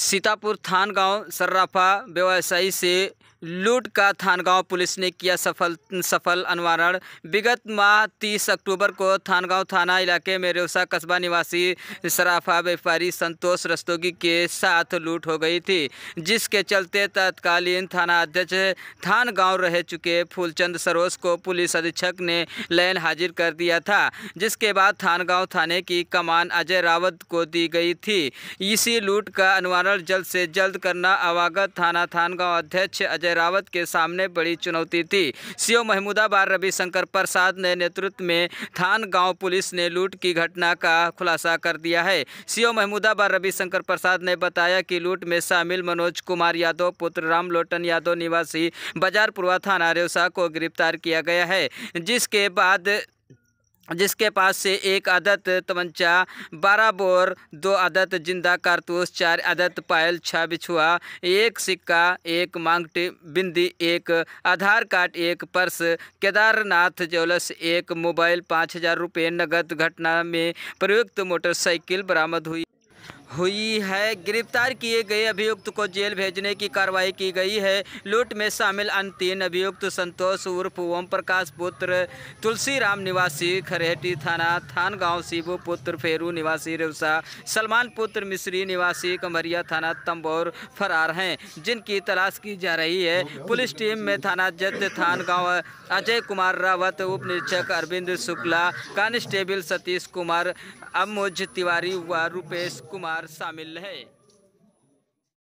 सीतापुर थान गांव सर्राफा व्यवसायी से लूट का थानगांव पुलिस ने किया सफल सफल अनवरण विगत माह 30 अक्टूबर को थानगांव थाना इलाके में रेवसा कस्बा निवासी सराफा व्यापारी संतोष रस्तोगी के साथ लूट हो गई थी जिसके चलते तत्कालीन थाना अध्यक्ष थानगांव रह चुके फूलचंद सरोज को पुलिस अधीक्षक ने लैन हाजिर कर दिया था जिसके बाद थानगांव थाने की कमान अजय रावत को दी गई थी इसी लूट का अनवरण जल्द से जल्द करना अवागत थाना थानगांव अध्यक्ष अजय शेरावत के सामने बड़ी चुनौती थी सीओ महमूदाबाद रविशंकर प्रसाद ने नेतृत्व में थान गांव पुलिस ने लूट की घटना का खुलासा कर दिया है सीओ महमूदाबाद रविशंकर प्रसाद ने बताया कि लूट में शामिल मनोज कुमार यादव पुत्र राम लोटन यादव निवासी बाजारपुरवा थाना रेवसा को गिरफ्तार किया गया है जिसके बाद जिसके पास से एक अदत तमंचा बारह बोर दो अदत जिंदा कारतूस चार अदत पायल छा बिछुआ एक सिक्का एक मांगटी बिंदी एक आधार कार्ड एक पर्स केदारनाथ जौलस एक मोबाइल पाँच हजार रुपये नगद घटना में प्रयुक्त मोटरसाइकिल बरामद हुई हुई है गिरफ्तार किए गए अभियुक्त को जेल भेजने की कार्रवाई की गई है लूट में शामिल अन्य तीन अभियुक्त संतोष उर्फ ओम प्रकाश पुत्र तुलसीराम निवासी खरेटी थाना थान गांव शिबू पुत्र फेरू निवासी रेवसा सलमान पुत्र मिश्री निवासी कमरिया थाना तंबोर फरार हैं जिनकी तलाश की जा रही है पुलिस टीम में थाना जत थान गांव अजय कुमार रावत उप निरीक्षक अरविंद शुक्ला कांस्टेबल सतीश कुमार अमोज तिवारी व रूपेश कुमार शामिल है